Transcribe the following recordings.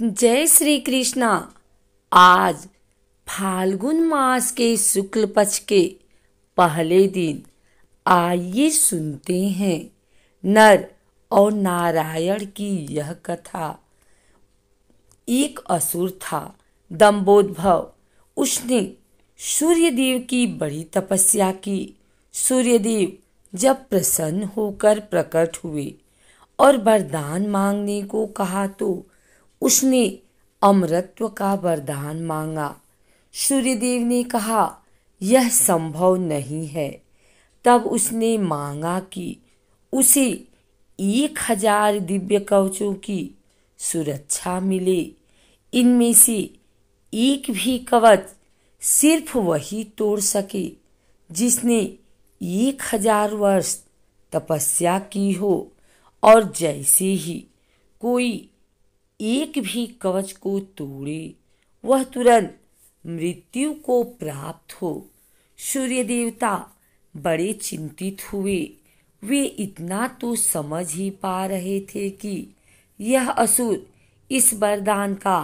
जय श्री कृष्णा आज फाल्गुन मास के शुक्ल पक्ष के पहले दिन आइए सुनते हैं नर और नारायण की यह कथा एक असुर था दम्बोद्भव उसने सूर्यदेव की बड़ी तपस्या की सूर्यदेव जब प्रसन्न होकर प्रकट हुए और वरदान मांगने को कहा तो उसने अमृतत्व का वरदान मांगा सूर्यदेव ने कहा यह संभव नहीं है तब उसने मांगा कि उसे एक हजार दिव्य कवचों की सुरक्षा मिले इनमें से एक भी कवच सिर्फ वही तोड़ सके जिसने एक हजार वर्ष तपस्या की हो और जैसे ही कोई एक भी कवच को तोड़े वह तुरंत मृत्यु को प्राप्त हो सूर्य देवता बड़े चिंतित हुए वे इतना तो समझ ही पा रहे थे कि यह असुर इस वरदान का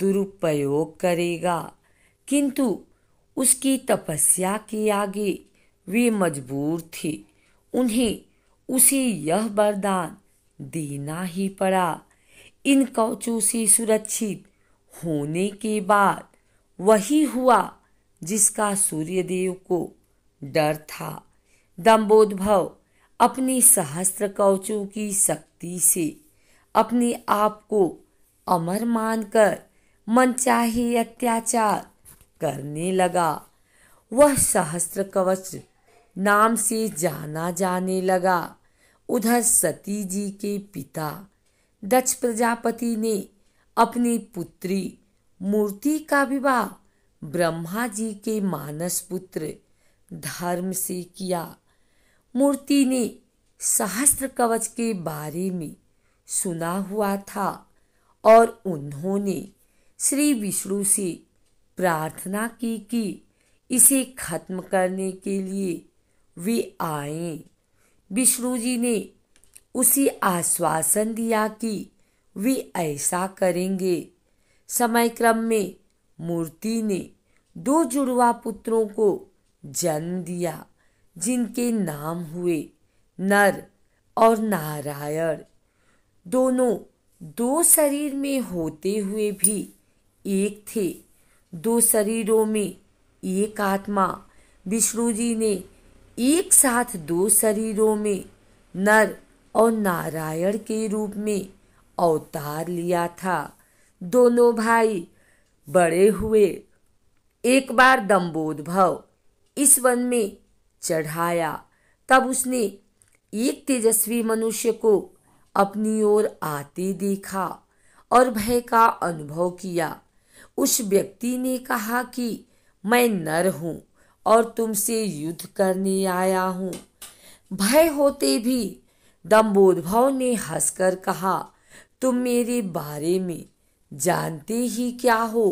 दुरुपयोग करेगा किंतु उसकी तपस्या के आगे वे मजबूर थे उन्हें उसे यह वरदान देना ही पड़ा इन कवचों से सुरक्षित होने के बाद वही हुआ जिसका सूर्यदेव को डर था दम्बोद्भव अपने सहस्त्र कवचों की शक्ति से अपने आप को अमर मानकर मनचाहे अत्याचार करने लगा वह सहस्त्र कवच नाम से जाना जाने लगा उधर सती जी के पिता दक्ष प्रजापति ने अपनी पुत्री मूर्ति का विवाह ब्रह्मा जी के मानस पुत्र धर्म से किया मूर्ति ने सहस्त्र कवच के बारे में सुना हुआ था और उन्होंने श्री विष्णु से प्रार्थना की कि इसे खत्म करने के लिए वे आए विष्णु जी ने उसे आश्वासन दिया कि वे ऐसा करेंगे समय क्रम में मूर्ति ने दो जुड़वा पुत्रों को जन्म दिया जिनके नाम हुए नर और नारायण दोनों दो शरीर में होते हुए भी एक थे दो शरीरों में एक आत्मा विष्णु जी ने एक साथ दो शरीरों में नर और नारायण के रूप में अवतार लिया था दोनों भाई बड़े हुए एक बार दम्बोद्भव इस वन में चढ़ाया तब उसने एक तेजस्वी मनुष्य को अपनी ओर आते देखा और भय का अनुभव किया उस व्यक्ति ने कहा कि मैं नर हूँ और तुमसे युद्ध करने आया हूँ भय होते भी दम्बोद्भव ने हंसकर कहा तुम मेरे बारे में जानते ही क्या हो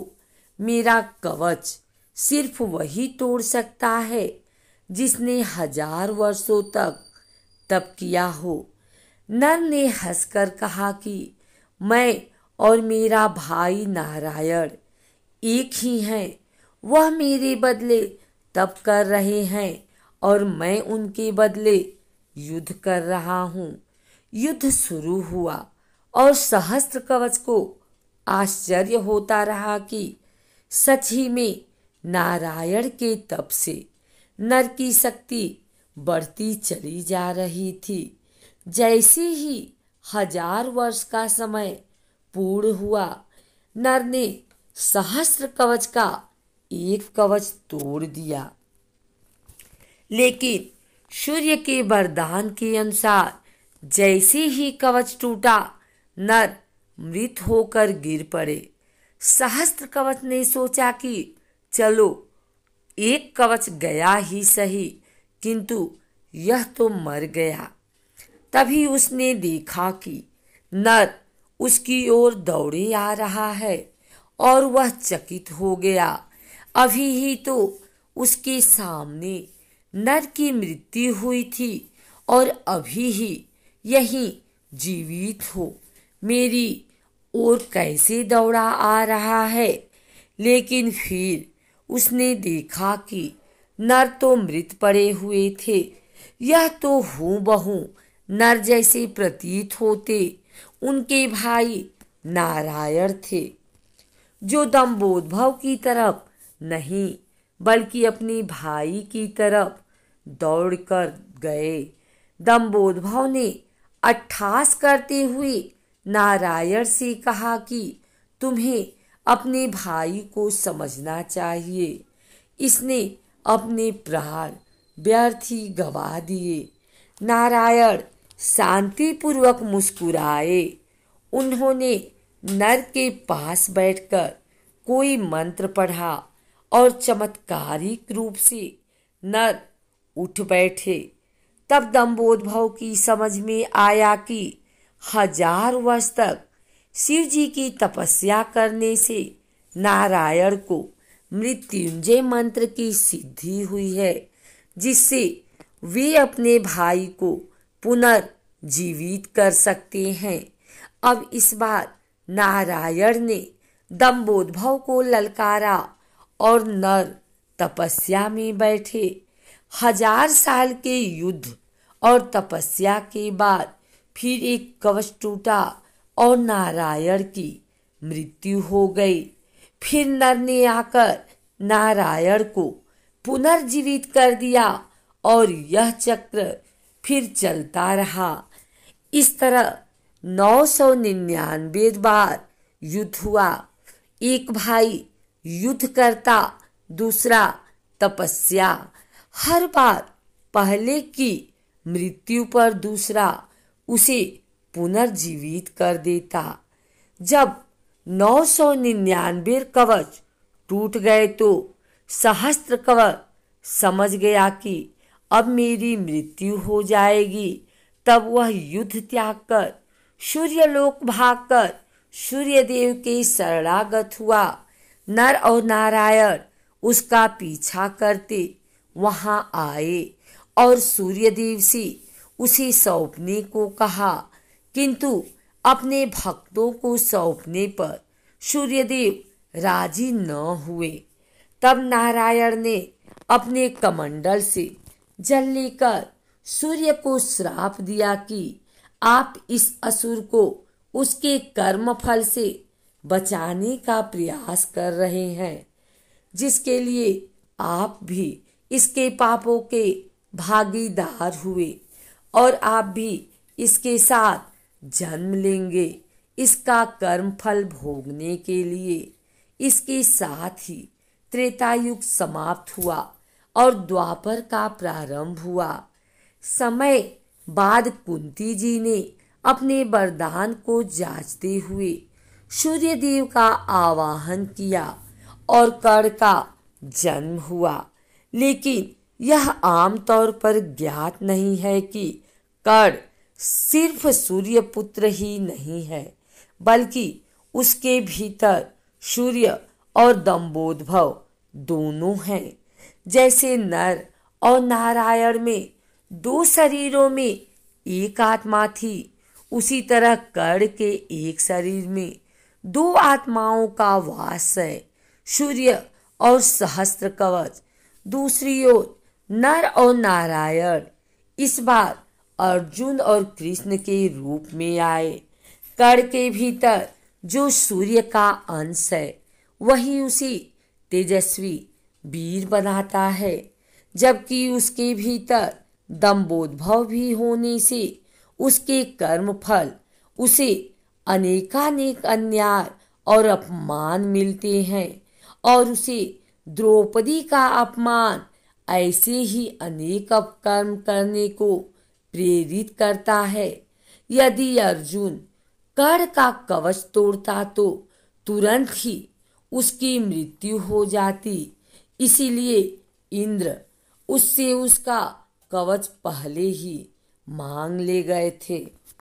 मेरा कवच सिर्फ वही तोड़ सकता है जिसने हजार वर्षों तक तप किया हो नर ने हंसकर कहा कि मैं और मेरा भाई नारायण एक ही हैं वह मेरे बदले तप कर रहे हैं और मैं उनके बदले युद्ध कर रहा हूँ युद्ध शुरू हुआ और सहस्त्र कवच को आश्चर्य होता रहा कि सच ही में नारायण के तप से नर की शक्ति बढ़ती चली जा रही थी जैसे ही हजार वर्ष का समय पूर्ण हुआ नर ने सहस्त्र कवच का एक कवच तोड़ दिया लेकिन सूर्य के वरदान के अनुसार जैसे ही कवच टूटा नर मृत होकर गिर पड़े सहस्त्र कवच ने सोचा कि चलो एक कवच गया ही सही किंतु यह तो मर गया तभी उसने देखा कि नर उसकी ओर दौड़े आ रहा है और वह चकित हो गया अभी ही तो उसके सामने नर की मृत्यु हुई थी और अभी ही यही जीवित हो मेरी ओर कैसे दौड़ा आ रहा है लेकिन फिर उसने देखा कि नर तो मृत पड़े हुए थे यह तो हूँ बहू नर जैसे प्रतीत होते उनके भाई नारायण थे जो दम्बोद्भव की तरफ नहीं बल्कि अपने भाई की तरफ दौड़कर गए भाव ने अट्ठास करते हुए नारायण से कहा कि तुम्हें अपने भाई को समझना चाहिए इसने अपने प्रहार व्यर्थ ही गवा दिए नारायण शांतिपूर्वक मुस्कुराए उन्होंने नर के पास बैठकर कोई मंत्र पढ़ा और चमत्कारिक रूप से नर उठ बैठे तब दम्बोद्भव की समझ में आया कि हजार वर्ष तक शिव जी की तपस्या करने से नारायण को मृत्युंजय मंत्र की सिद्धि हुई है जिससे वे अपने भाई को पुनर्जीवित कर सकते हैं अब इस बार नारायण ने दम्बोद्भव को ललकारा और नर तपस्या में बैठे हजार साल के युद्ध और तपस्या के बाद फिर एक कवच टूटा और नारायण की मृत्यु हो गई फिर नर ने आकर नारायण को पुनर्जीवित कर दिया और यह चक्र फिर चलता रहा इस तरह नौ सौ निन्यानवे बार युद्ध हुआ एक भाई युद्ध करता दूसरा तपस्या हर बार पहले की मृत्यु पर दूसरा उसे पुनर्जीवित कर देता जब 999 कवच टूट गए तो सहस्त्र कवच समझ गया कि अब मेरी मृत्यु हो जाएगी तब वह युद्ध त्याग कर सूर्यलोक भागकर सूर्यदेव के शरणागत हुआ नर और नारायण उसका पीछा करते वहां आए और सूर्यदेव से उसे सौंपने को कहा किंतु अपने भक्तों को सौंपने पर सूर्यदेव राजी न हुए तब नारायण ने अपने कमंडल से जल लेकर सूर्य को श्राप दिया कि आप इस असुर को उसके कर्म फल से बचाने का प्रयास कर रहे हैं जिसके लिए आप भी इसके पापों के भागीदार हुए और आप भी इसके साथ जन्म लेंगे इसका कर्म फल भोगने के लिए इसके साथ ही त्रेता युग समाप्त हुआ और द्वापर का प्रारंभ हुआ समय बाद कुंती जी ने अपने वरदान को जांचते हुए सूर्यदेव का आवाहन किया और कर का जन्म हुआ लेकिन यह आमतौर पर ज्ञात नहीं है कि कर्ण सिर्फ सूर्य पुत्र ही नहीं है बल्कि उसके भीतर सूर्य और दम्बोद्भव दोनों हैं जैसे नर और नारायण में दो शरीरों में एक आत्मा थी उसी तरह कर्ण के एक शरीर में दो आत्माओं का वास है सूर्य और सहस्त्र कवच दूसरी ओर नर और नारायण इस बार अर्जुन और कृष्ण के रूप में आए कर के भीतर जो सूर्य का अंश है वही उसी तेजस्वी वीर बनाता है जबकि उसके भीतर दम्बोद्भव भी होने से उसके कर्म फल उसे अनेकानेक अन्याय और अपमान मिलते हैं और उसे द्रौपदी का अपमान ऐसे ही अनेक अपकर्म करने को प्रेरित करता है यदि अर्जुन कर का कवच तोड़ता तो तुरंत ही उसकी मृत्यु हो जाती इसीलिए इंद्र उससे उसका कवच पहले ही मांग ले गए थे